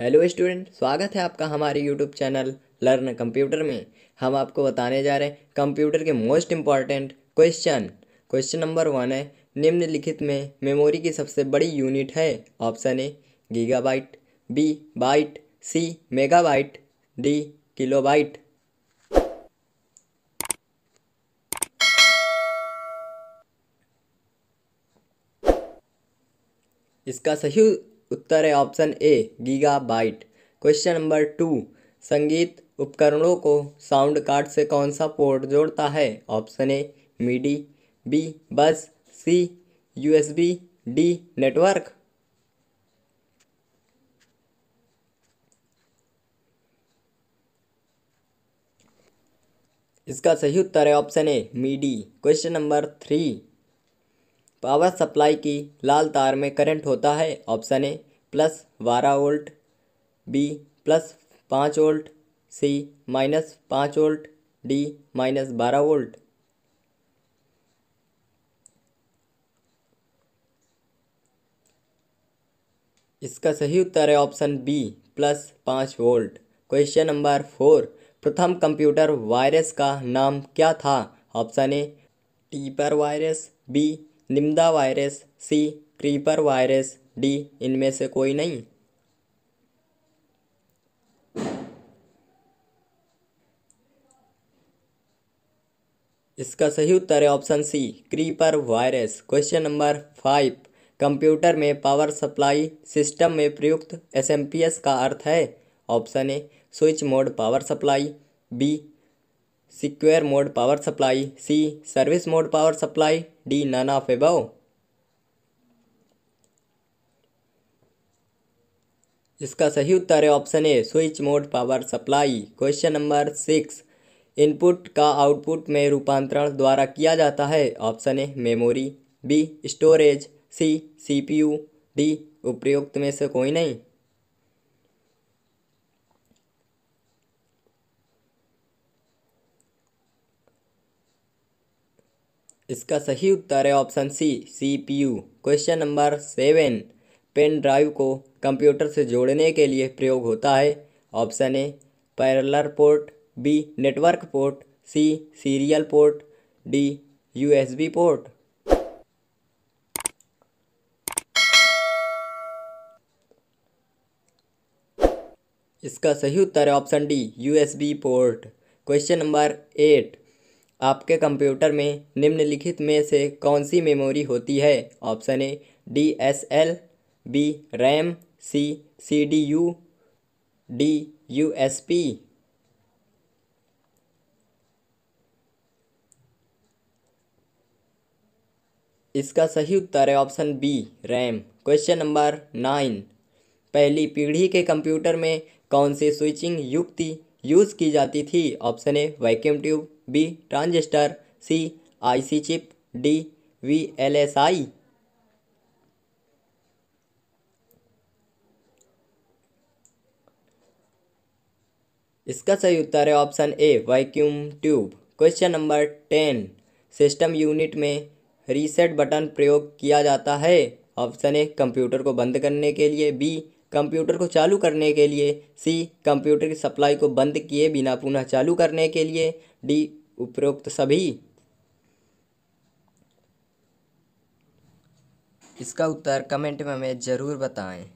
hello student स्वागत है आपका हमारे यूट्यूब चैनल लर्न कंप्यूटर में हम आपको बताने जा रहे हैं कंप्यूटर के most important question question number one है निम्नलिखित में मेमोरी की सबसे बड़ी यूनिट है option A gigabyte B byte C megabyte D kilobyte इसका सही उत्तर है option A gigabyte question number two संगीत उपकरणों को साउंड कार्ड से कौन सा पोर्ट जोड़ता है ऑप्शन ए मीडी बी बस सी यूएसबी डी नेटवर्क इसका सही उत्तर है option A MIDI question number three power supply की लाल तार में करंट होता है ऑप्शन ए प्लस बारह वोल्ट बी प्लस पाँच वोल्ट सी माइनस पाँच वोल्ट डी माइनस बारह वोल्ट इसका सही उत्तर है ऑप्शन बी प्लस पाँच वोल्ट क्वेश्चन नंबर फोर प्रथम कंप्यूटर वायरस का नाम क्या था option A teeper virus B Nimda virus C creeper virus D इनमें से कोई नहीं इसका सही उत्तर है option C creeper virus question number five computer में पावर सप्लाई सिस्टम में प्रयुक्त एसएमपीएस का अर्थ है option A switch mode power supply B secure mode power supply C service mode power supply D none of above इसका सही उत्तर है option A switch mode power supply question number six input का output में रूपांतरण द्वारा किया जाता है option A memory B storage C CPU D उपयुक्त में से कोई नहीं इसका सही उत्तर है option C CPU question number seven pen drive को कंप्यूटर से जोड़ने के लिए प्रयोग होता है option A parallel port B network port C serial port D USB port इसका सही उत्तर है option D USB port question number eight आपके कंप्यूटर में निम्नलिखित में से कौन सी मेमोरी होती है option A D S L B RAM C C D U D U S P इसका सही उत्तर है option B RAM question number nine पहली पीढ़ी के कंप्यूटर में कौन सी स्विचिंग युक्ति यूज़ की जाती थी option A vacuum tube B transistor C IC chip D V L S I इसका सही उत्तर है option A vacuum tube question number ten system unit में रीसेट बटन प्रयोग किया जाता है ऑप्शन ए कंप्यूटर को बंद करने के लिए बी कंप्यूटर को चालू करने के लिए सी कंप्यूटर की सप्लाई को बंद किए बिना पुनः चालू करने के लिए डी उपरोक्त सभी इसका उत्तर कमेंट में हमें ज़रूर बताएं